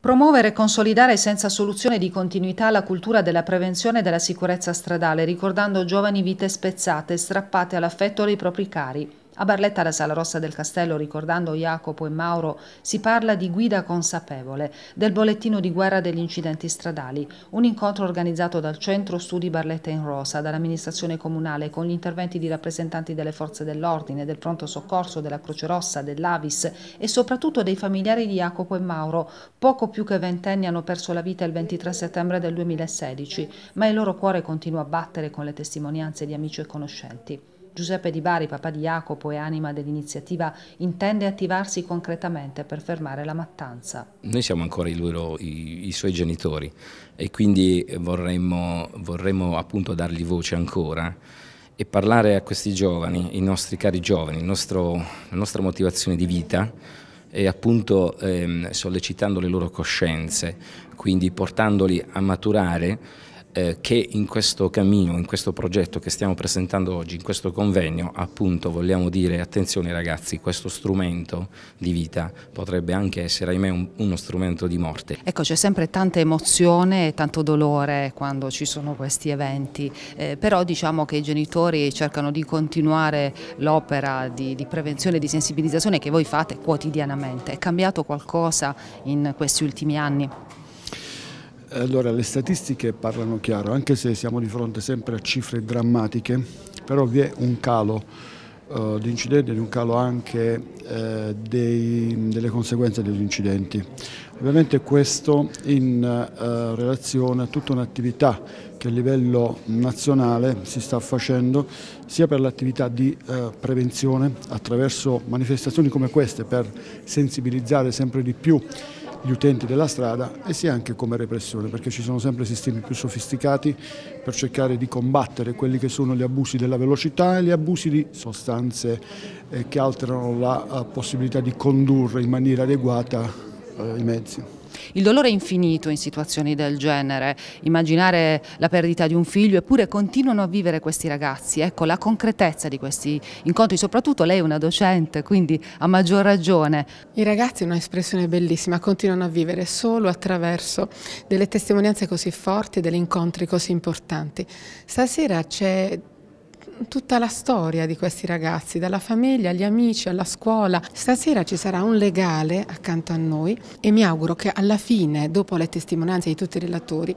Promuovere e consolidare senza soluzione di continuità la cultura della prevenzione e della sicurezza stradale, ricordando giovani vite spezzate, strappate all'affetto dei propri cari. A Barletta, alla Sala Rossa del Castello, ricordando Jacopo e Mauro, si parla di guida consapevole, del bollettino di guerra degli incidenti stradali, un incontro organizzato dal Centro Studi Barletta in Rosa, dall'amministrazione comunale, con gli interventi di rappresentanti delle forze dell'ordine, del pronto soccorso, della Croce Rossa, dell'Avis e soprattutto dei familiari di Jacopo e Mauro, poco più che ventenni hanno perso la vita il 23 settembre del 2016, ma il loro cuore continua a battere con le testimonianze di amici e conoscenti. Giuseppe Di Bari, papà di Jacopo e anima dell'iniziativa, intende attivarsi concretamente per fermare la mattanza. Noi siamo ancora i, loro, i, i suoi genitori e quindi vorremmo, vorremmo appunto dargli voce ancora e parlare a questi giovani, i nostri cari giovani, nostro, la nostra motivazione di vita e appunto ehm, sollecitando le loro coscienze, quindi portandoli a maturare eh, che in questo cammino, in questo progetto che stiamo presentando oggi, in questo convegno, appunto vogliamo dire attenzione ragazzi, questo strumento di vita potrebbe anche essere ahimè un, uno strumento di morte. Ecco, c'è sempre tanta emozione e tanto dolore quando ci sono questi eventi, eh, però diciamo che i genitori cercano di continuare l'opera di, di prevenzione e di sensibilizzazione che voi fate quotidianamente. È cambiato qualcosa in questi ultimi anni? Allora, le statistiche parlano chiaro, anche se siamo di fronte sempre a cifre drammatiche, però vi è un calo eh, di incidenti e un calo anche eh, dei, delle conseguenze degli incidenti. Ovviamente questo in eh, relazione a tutta un'attività che a livello nazionale si sta facendo sia per l'attività di eh, prevenzione attraverso manifestazioni come queste per sensibilizzare sempre di più gli utenti della strada e sia anche come repressione, perché ci sono sempre sistemi più sofisticati per cercare di combattere quelli che sono gli abusi della velocità e gli abusi di sostanze eh, che alterano la eh, possibilità di condurre in maniera adeguata eh, i mezzi. Il dolore è infinito in situazioni del genere, immaginare la perdita di un figlio eppure continuano a vivere questi ragazzi, ecco la concretezza di questi incontri, soprattutto lei è una docente quindi a maggior ragione. I ragazzi è un'espressione bellissima, continuano a vivere solo attraverso delle testimonianze così forti, degli incontri così importanti. Stasera c'è tutta la storia di questi ragazzi, dalla famiglia agli amici, alla scuola. Stasera ci sarà un legale accanto a noi e mi auguro che alla fine, dopo le testimonianze di tutti i relatori,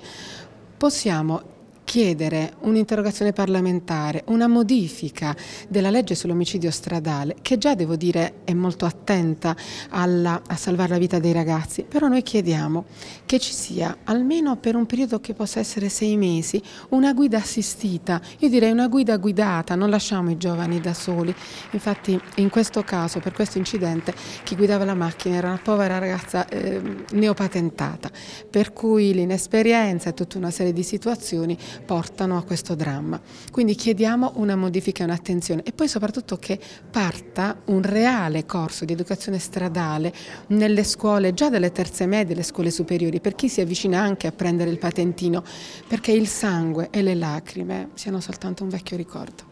possiamo chiedere un'interrogazione parlamentare, una modifica della legge sull'omicidio stradale, che già devo dire è molto attenta alla, a salvare la vita dei ragazzi, però noi chiediamo che ci sia, almeno per un periodo che possa essere sei mesi, una guida assistita, io direi una guida guidata, non lasciamo i giovani da soli. Infatti in questo caso, per questo incidente, chi guidava la macchina era una povera ragazza eh, neopatentata, per cui l'inesperienza e tutta una serie di situazioni portano a questo dramma. Quindi chiediamo una modifica e un'attenzione e poi soprattutto che parta un reale corso di educazione stradale nelle scuole, già dalle terze medie, le scuole superiori, per chi si avvicina anche a prendere il patentino, perché il sangue e le lacrime siano soltanto un vecchio ricordo.